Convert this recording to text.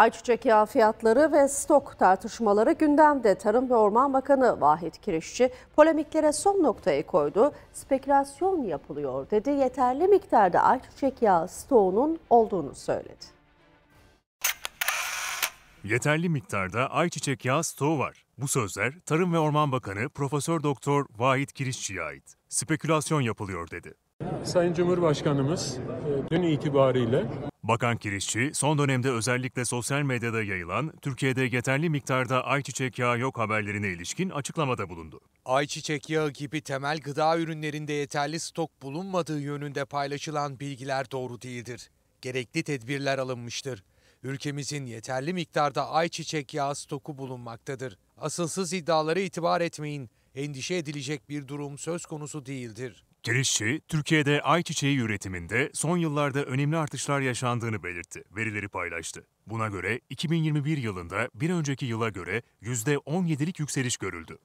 Ayçiçek yağı fiyatları ve stok tartışmaları gündemde. Tarım ve Orman Bakanı Vahit Kirişçi polemiklere son noktayı koydu. Spekülasyon yapılıyor dedi. Yeterli miktarda ayçiçek yağı stoğunun olduğunu söyledi. Yeterli miktarda ayçiçek yağı stoğu var. Bu sözler Tarım ve Orman Bakanı Profesör Doktor Vahit Kirişçi'ye ait. Spekülasyon yapılıyor dedi. Sayın Cumhurbaşkanımız e, dün itibariyle Bakan Kirişçi, son dönemde özellikle sosyal medyada yayılan Türkiye'de yeterli miktarda ayçiçek yağı yok haberlerine ilişkin açıklamada bulundu. Ayçiçek yağı gibi temel gıda ürünlerinde yeterli stok bulunmadığı yönünde paylaşılan bilgiler doğru değildir. Gerekli tedbirler alınmıştır. Ülkemizin yeterli miktarda ayçiçek yağı stoku bulunmaktadır. Asılsız iddialara itibar etmeyin. Endişe edilecek bir durum söz konusu değildir. Kirişçi, Türkiye'de ayçiçeği üretiminde son yıllarda önemli artışlar yaşandığını belirtti, verileri paylaştı. Buna göre 2021 yılında bir önceki yıla göre %17'lik yükseliş görüldü.